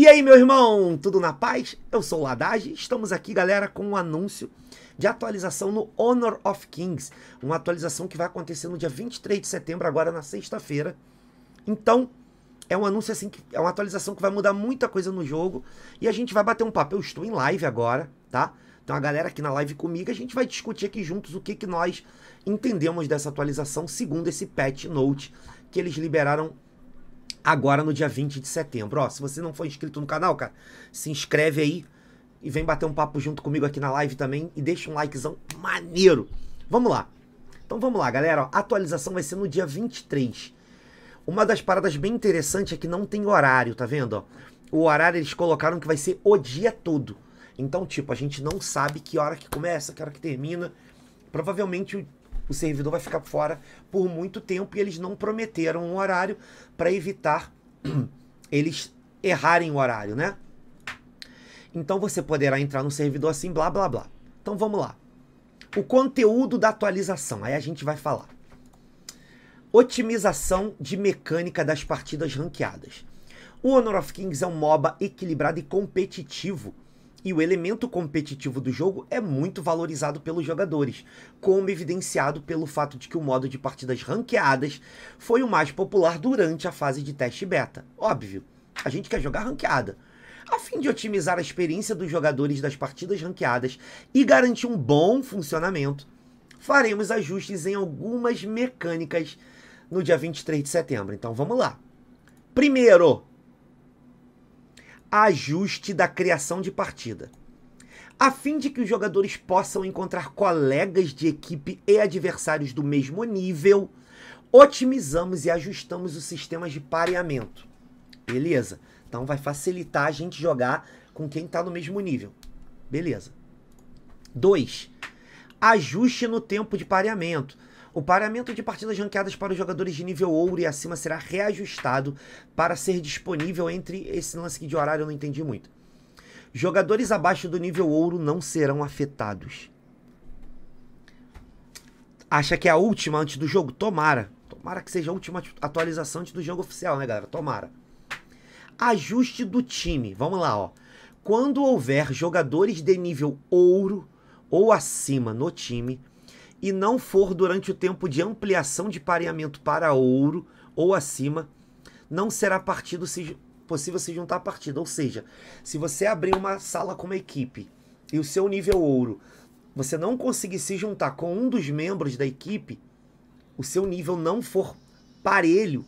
E aí, meu irmão, tudo na paz? Eu sou o Haddad estamos aqui, galera, com um anúncio de atualização no Honor of Kings. Uma atualização que vai acontecer no dia 23 de setembro, agora na sexta-feira. Então, é um anúncio assim, que é uma atualização que vai mudar muita coisa no jogo. E a gente vai bater um papo. Eu estou em live agora, tá? Então a galera aqui na live comigo, a gente vai discutir aqui juntos o que, que nós entendemos dessa atualização, segundo esse patch note que eles liberaram agora no dia 20 de setembro. Ó, se você não for inscrito no canal, cara, se inscreve aí e vem bater um papo junto comigo aqui na live também e deixa um likezão maneiro. Vamos lá. Então vamos lá, galera. Ó, a atualização vai ser no dia 23. Uma das paradas bem interessantes é que não tem horário, tá vendo? Ó, o horário eles colocaram que vai ser o dia todo. Então, tipo, a gente não sabe que hora que começa, que hora que termina. Provavelmente o servidor vai ficar fora por muito tempo e eles não prometeram um horário para evitar eles errarem o horário, né? Então você poderá entrar no servidor assim, blá blá blá. Então vamos lá. O conteúdo da atualização, aí a gente vai falar. Otimização de mecânica das partidas ranqueadas. O Honor of Kings é um MOBA equilibrado e competitivo e o elemento competitivo do jogo é muito valorizado pelos jogadores, como evidenciado pelo fato de que o modo de partidas ranqueadas foi o mais popular durante a fase de teste beta. Óbvio, a gente quer jogar ranqueada. A fim de otimizar a experiência dos jogadores das partidas ranqueadas e garantir um bom funcionamento, faremos ajustes em algumas mecânicas no dia 23 de setembro. Então vamos lá. Primeiro, ajuste da criação de partida, a fim de que os jogadores possam encontrar colegas de equipe e adversários do mesmo nível, otimizamos e ajustamos os sistemas de pareamento. Beleza? Então vai facilitar a gente jogar com quem está no mesmo nível. Beleza. 2 ajuste no tempo de pareamento. O pareamento de partidas ranqueadas para os jogadores de nível ouro e acima será reajustado para ser disponível entre esse lance aqui de horário, eu não entendi muito. Jogadores abaixo do nível ouro não serão afetados. Acha que é a última antes do jogo? Tomara. Tomara que seja a última atualização antes do jogo oficial, né, galera? Tomara. Ajuste do time. Vamos lá, ó. Quando houver jogadores de nível ouro ou acima no time e não for durante o tempo de ampliação de pareamento para ouro ou acima, não será partido se, possível se juntar a partida. Ou seja, se você abrir uma sala com uma equipe e o seu nível ouro, você não conseguir se juntar com um dos membros da equipe, o seu nível não for parelho,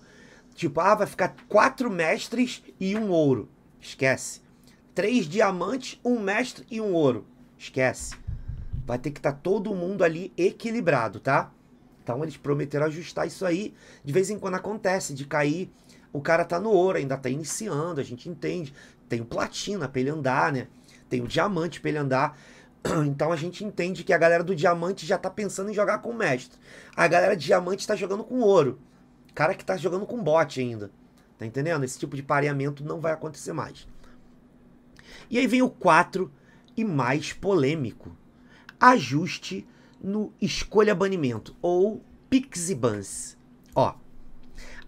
tipo, ah, vai ficar quatro mestres e um ouro. Esquece. Três diamantes, um mestre e um ouro. Esquece. Vai ter que estar tá todo mundo ali equilibrado, tá? Então eles prometeram ajustar isso aí. De vez em quando acontece de cair. O cara tá no ouro, ainda tá iniciando, a gente entende. Tem o platina pra ele andar, né? Tem o diamante pra ele andar. Então a gente entende que a galera do diamante já tá pensando em jogar com o mestre. A galera de diamante tá jogando com ouro. Cara que tá jogando com bote ainda. Tá entendendo? Esse tipo de pareamento não vai acontecer mais. E aí vem o 4 e mais polêmico, ajuste no escolha banimento ou PIX e bans. Ó,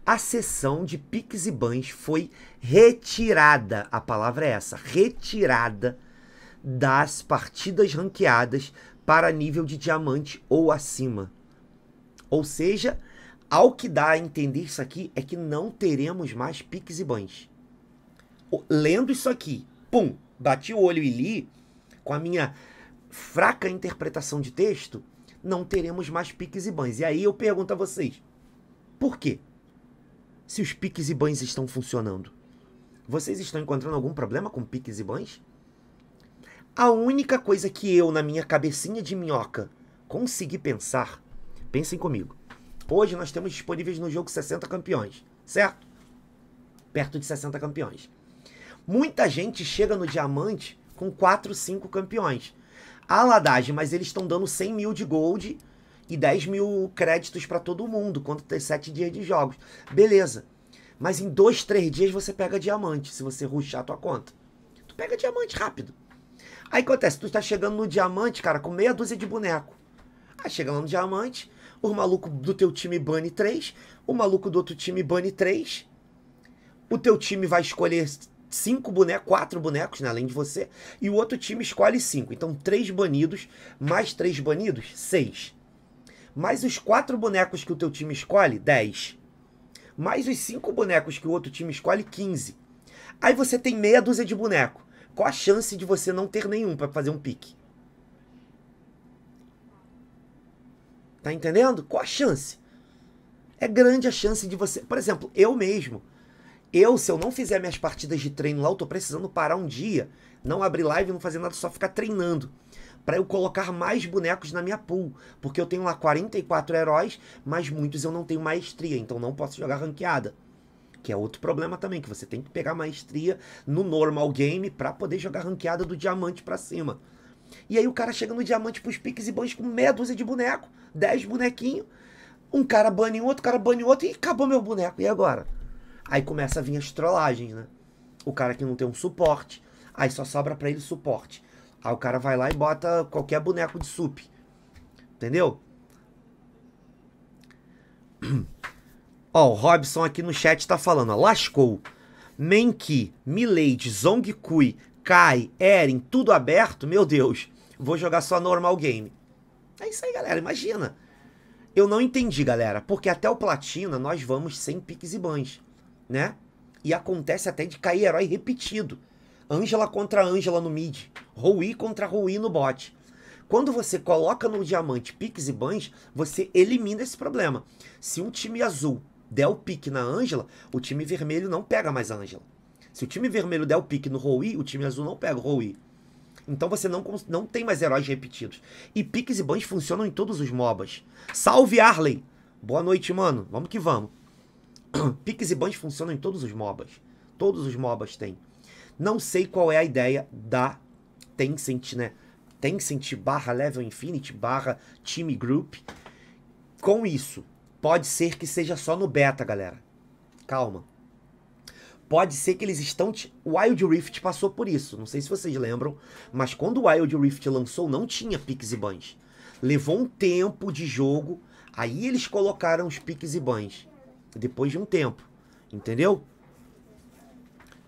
a sessão de PIX e bans foi retirada, a palavra é essa, retirada das partidas ranqueadas para nível de diamante ou acima. Ou seja, ao que dá a entender isso aqui é que não teremos mais Pix e bans. Lendo isso aqui, pum, bati o olho e li com a minha fraca interpretação de texto, não teremos mais piques e bans. E aí eu pergunto a vocês, por quê? Se os piques e bans estão funcionando, vocês estão encontrando algum problema com piques e bans? A única coisa que eu, na minha cabecinha de minhoca, consegui pensar, pensem comigo. Hoje nós temos disponíveis no jogo 60 campeões, certo? Perto de 60 campeões. Muita gente chega no diamante com 4, 5 campeões a Ladage, mas eles estão dando 100 mil de gold e 10 mil créditos para todo mundo, quanto tem 7 dias de jogos. Beleza. Mas em 2, 3 dias você pega diamante, se você ruxar a tua conta. Tu pega diamante rápido. Aí acontece, tu tá chegando no diamante, cara, com meia dúzia de boneco. Aí chega lá no diamante, o maluco do teu time bane 3, o maluco do outro time bane 3. O teu time vai escolher cinco bonecos, quatro bonecos, né, além de você, e o outro time escolhe cinco. Então, três banidos, mais três banidos, seis. Mais os quatro bonecos que o teu time escolhe, dez. Mais os cinco bonecos que o outro time escolhe, quinze. Aí você tem meia dúzia de boneco. Qual a chance de você não ter nenhum para fazer um pique? Tá entendendo? Qual a chance? É grande a chance de você. Por exemplo, eu mesmo eu, se eu não fizer minhas partidas de treino lá, eu tô precisando parar um dia, não abrir live, não fazer nada, só ficar treinando. para eu colocar mais bonecos na minha pool. Porque eu tenho lá 44 heróis, mas muitos eu não tenho maestria, então não posso jogar ranqueada. Que é outro problema também, que você tem que pegar maestria no normal game para poder jogar ranqueada do diamante para cima. E aí o cara chega no diamante pros piques e bans com meia dúzia de boneco, 10 bonequinhos. Um cara bane um outro, cara bane outro e acabou meu boneco. E agora? Aí começa a vir as trollagens, né? O cara que não tem um suporte, aí só sobra para ele suporte. Aí o cara vai lá e bota qualquer boneco de sup. Entendeu? Ó, o Robson aqui no chat tá falando, ó, lascou. Menki, Milady, Kui, Kai, Eren, tudo aberto, meu Deus. Vou jogar só normal game. É isso aí, galera, imagina. Eu não entendi, galera, porque até o platina nós vamos sem piques e bans né? E acontece até de cair herói repetido. Ângela contra Ângela no mid, Rui contra Rui no bot. Quando você coloca no diamante piques e bans, você elimina esse problema. Se um time azul der o pique na Ângela, o time vermelho não pega mais a Ângela. Se o time vermelho der o pique no Rui, o time azul não pega o Rui. Então você não, não tem mais heróis repetidos. E piques e bans funcionam em todos os MOBAs. Salve Arley! Boa noite, mano. Vamos que vamos. Pix e bans funcionam em todos os MOBAs. Todos os MOBAs têm. Não sei qual é a ideia da Tencent, né? Tencent barra Level Infinity barra Time Group com isso. Pode ser que seja só no beta, galera. Calma. Pode ser que eles estão. T... Wild Rift passou por isso. Não sei se vocês lembram, mas quando o Wild Rift lançou, não tinha Pix e bans. Levou um tempo de jogo. Aí eles colocaram os Pix e bans depois de um tempo, entendeu?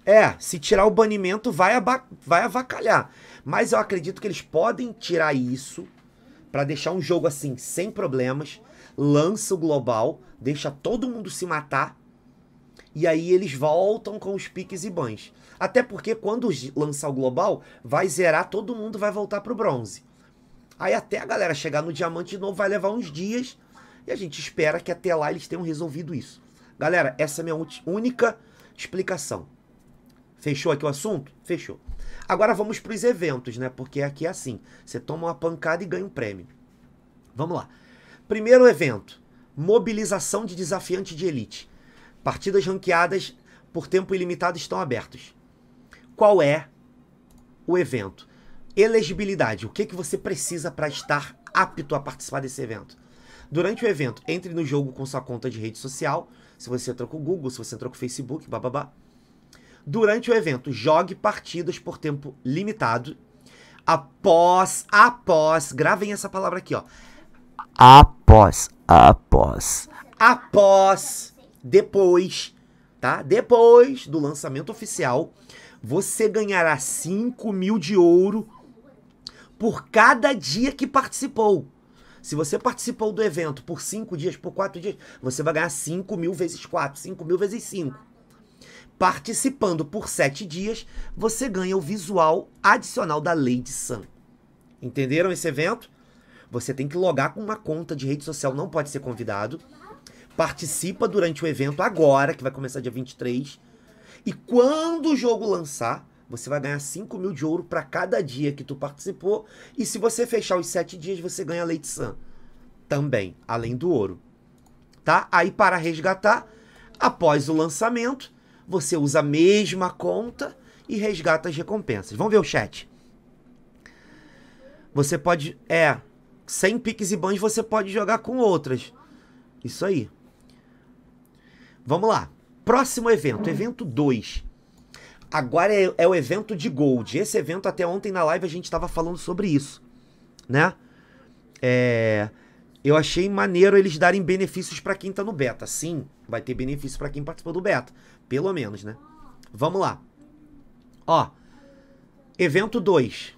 É, se tirar o banimento vai, vai avacalhar. Mas eu acredito que eles podem tirar isso para deixar um jogo assim sem problemas, lança o global, deixa todo mundo se matar e aí eles voltam com os piques e bans. Até porque quando lançar o global, vai zerar, todo mundo vai voltar pro bronze. Aí até a galera chegar no diamante de novo vai levar uns dias e a gente espera que até lá eles tenham resolvido isso. Galera, essa é a minha única explicação. Fechou aqui o assunto? Fechou. Agora vamos para os eventos, né? Porque aqui é assim: você toma uma pancada e ganha um prêmio. Vamos lá. Primeiro evento: mobilização de desafiante de elite. Partidas ranqueadas por tempo ilimitado estão abertas. Qual é o evento? Elegibilidade. O que, que você precisa para estar apto a participar desse evento? Durante o evento, entre no jogo com sua conta de rede social, se você entrou com o Google, se você entrou com o Facebook, bababá. Durante o evento, jogue partidas por tempo limitado. Após, após, gravem essa palavra aqui, ó. Após, após. Após, depois, tá? Depois do lançamento oficial, você ganhará 5 mil de ouro por cada dia que participou. Se você participou do evento por cinco dias, por quatro dias, você vai ganhar 5 mil vezes 4, 5 mil vezes 5. Participando por sete dias, você ganha o visual adicional da Lady Sun. Entenderam esse evento? Você tem que logar com uma conta de rede social, não pode ser convidado. Participa durante o evento agora, que vai começar dia 23. E quando o jogo lançar, você vai ganhar 5 mil de ouro para cada dia que tu participou. E se você fechar os 7 dias, você ganha leite san. Também, além do ouro. Tá? Aí para resgatar, após o lançamento, você usa a mesma conta e resgata as recompensas. Vamos ver o chat. Você pode... É, sem piques e bans você pode jogar com outras. Isso aí. Vamos lá. Próximo evento, evento 2. Agora é, é o evento de Gold. Esse evento, até ontem na live, a gente estava falando sobre isso, né? É, eu achei maneiro eles darem benefícios para quem tá no beta. Sim, vai ter benefício para quem participou do beta. Pelo menos, né? Vamos lá. Ó, evento 2.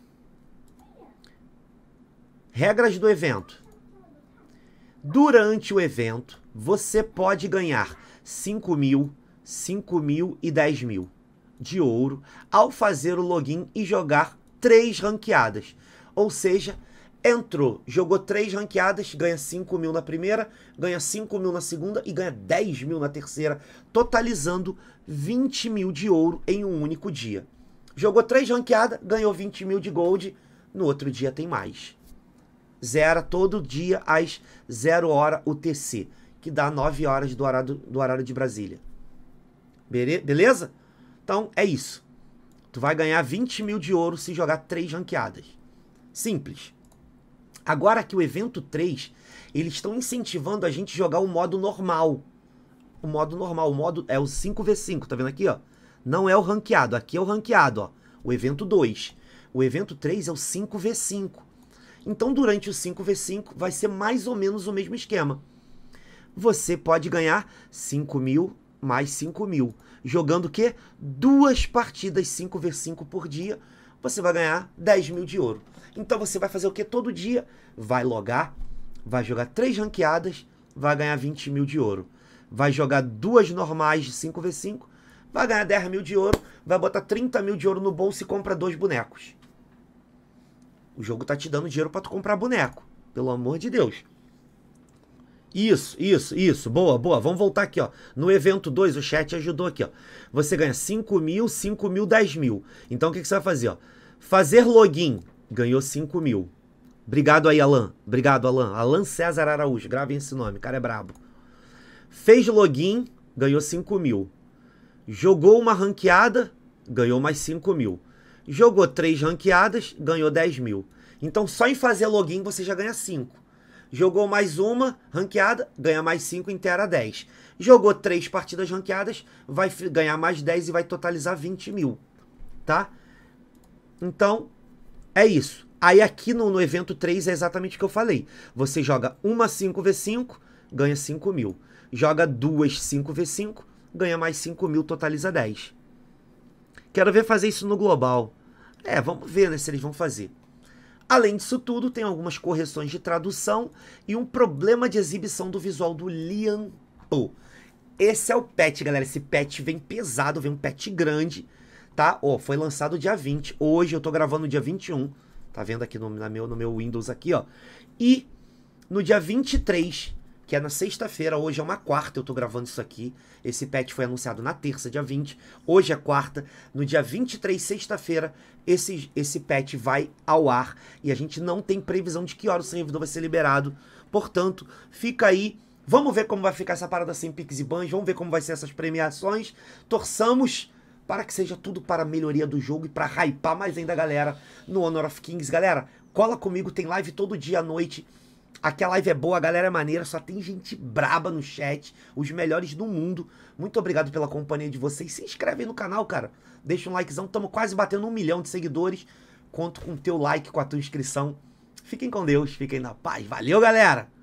Regras do evento. Durante o evento, você pode ganhar 5 mil, 5 mil e 10 mil de ouro ao fazer o login e jogar três ranqueadas. Ou seja, entrou, jogou três ranqueadas, ganha 5 mil na primeira, ganha 5 mil na segunda e ganha 10 mil na terceira, totalizando 20 mil de ouro em um único dia. Jogou três ranqueadas, ganhou 20 mil de gold, no outro dia tem mais. Zera todo dia às 0 hora UTC, que dá 9 horas do horário, do horário de Brasília. Beleza? Então é isso. Tu vai ganhar 20 mil de ouro se jogar três ranqueadas. Simples. Agora que o evento 3, eles estão incentivando a gente jogar o modo normal. O modo normal, o modo é o 5v5, tá vendo aqui, ó? Não é o ranqueado, aqui é o ranqueado, ó. O evento 2. O evento 3 é o 5v5. Então, durante o 5v5 vai ser mais ou menos o mesmo esquema. Você pode ganhar 5 mil mais 5 mil jogando o quê? Duas partidas 5 v 5 por dia, você vai ganhar 10 mil de ouro. Então você vai fazer o quê todo dia? Vai logar, vai jogar três ranqueadas, vai ganhar 20 mil de ouro. Vai jogar duas normais de 5 v 5 vai ganhar 10 mil de ouro, vai botar 30 mil de ouro no bolso e compra dois bonecos. O jogo tá te dando dinheiro para tu comprar boneco, pelo amor de Deus. Isso, isso, isso. Boa, boa. Vamos voltar aqui, ó. No evento 2, o chat ajudou aqui, ó. Você ganha 5 mil, 5 mil, 10 mil. Então, o que, que você vai fazer, ó? Fazer login. Ganhou 5 mil. Obrigado aí, Alan. Obrigado, Alan. Alan César Araújo. Gravem esse nome. O cara é brabo. Fez login. Ganhou 5 mil. Jogou uma ranqueada. Ganhou mais 5 mil. Jogou três ranqueadas. Ganhou 10 mil. Então, só em fazer login você já ganha 5. Jogou mais uma ranqueada, ganha mais 5, inteira 10. Jogou três partidas ranqueadas, vai ganhar mais 10 e vai totalizar 20 mil, tá? Então, é isso. Aí aqui no, no evento 3 é exatamente o que eu falei. Você joga uma 5v5, ganha 5 mil. Joga duas 5v5, ganha mais 5 mil, totaliza 10. Quero ver fazer isso no global. É, vamos ver né, se eles vão fazer. Além disso tudo, tem algumas correções de tradução e um problema de exibição do visual do Lian Po. Esse é o patch, galera. Esse patch vem pesado, vem um patch grande, tá? Ó, foi lançado dia 20. Hoje eu tô gravando dia 21. Tá vendo aqui no, meu, no meu Windows aqui, ó. E no dia 23 que é na sexta-feira, hoje é uma quarta, eu tô gravando isso aqui. Esse patch foi anunciado na terça, dia 20. Hoje é quarta, no dia 23, sexta-feira, esse, esse patch vai ao ar e a gente não tem previsão de que hora o servidor vai ser liberado. Portanto, fica aí. Vamos ver como vai ficar essa parada sem Pix e Bans, vamos ver como vai ser essas premiações. Torçamos para que seja tudo para a melhoria do jogo e para hypar mais ainda a galera no Honor of Kings. Galera, cola comigo, tem live todo dia à noite. Aqui a live é boa, a galera é maneira, só tem gente braba no chat, os melhores do mundo. Muito obrigado pela companhia de vocês. Se inscreve aí no canal, cara. Deixa um likezão. Estamos quase batendo um milhão de seguidores. Conto com o teu like, com a tua inscrição. Fiquem com Deus, fiquem na paz. Valeu, galera!